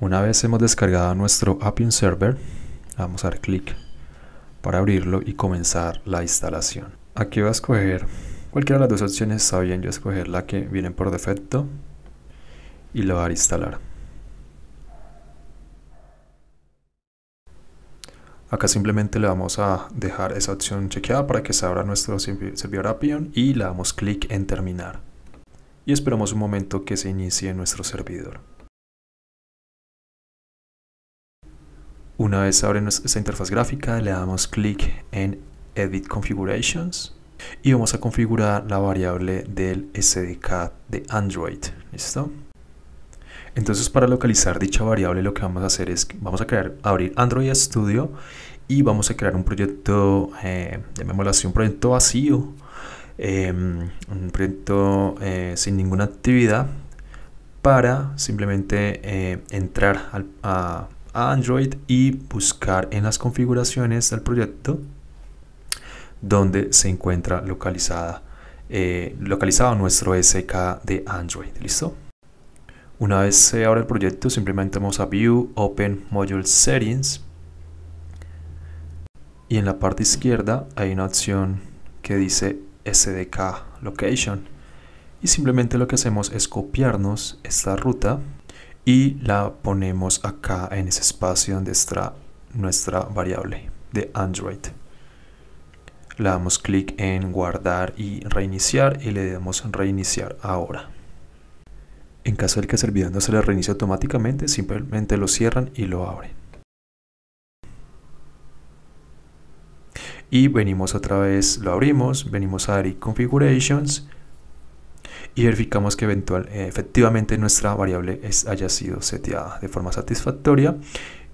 Una vez hemos descargado nuestro Appium Server, vamos a dar clic para abrirlo y comenzar la instalación. Aquí voy a escoger cualquiera de las dos opciones, está bien, yo escoger la que viene por defecto y le voy a dar instalar. Acá simplemente le vamos a dejar esa opción chequeada para que se abra nuestro servidor Appium y le damos clic en terminar. Y esperamos un momento que se inicie nuestro servidor. Una vez abre esta interfaz gráfica, le damos clic en Edit Configurations y vamos a configurar la variable del SDK de Android. ¿Listo? Entonces para localizar dicha variable lo que vamos a hacer es vamos a crear, abrir Android Studio y vamos a crear un proyecto, eh, llamémoslo así, un proyecto vacío, em, un proyecto eh, sin ninguna actividad para simplemente eh, entrar a, a Android y buscar en las configuraciones del proyecto donde se encuentra localizada, eh, localizado nuestro SDK de Android. ¿Listo? Una vez se abre el proyecto, simplemente vamos a View, Open Module Settings. Y en la parte izquierda hay una opción que dice SDK Location. Y simplemente lo que hacemos es copiarnos esta ruta y la ponemos acá en ese espacio donde está nuestra variable de Android. Le damos clic en guardar y reiniciar y le damos reiniciar ahora. En caso de que el servidor no se le reinicie automáticamente, simplemente lo cierran y lo abren. Y venimos otra vez, lo abrimos, venimos a Configurations, y verificamos que eventual, eh, efectivamente nuestra variable es, haya sido seteada de forma satisfactoria.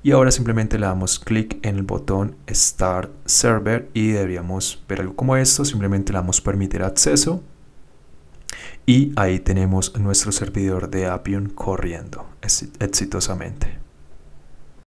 Y ahora simplemente le damos clic en el botón Start Server y deberíamos ver algo como esto. Simplemente le damos permitir acceso y ahí tenemos nuestro servidor de Appium corriendo exitosamente.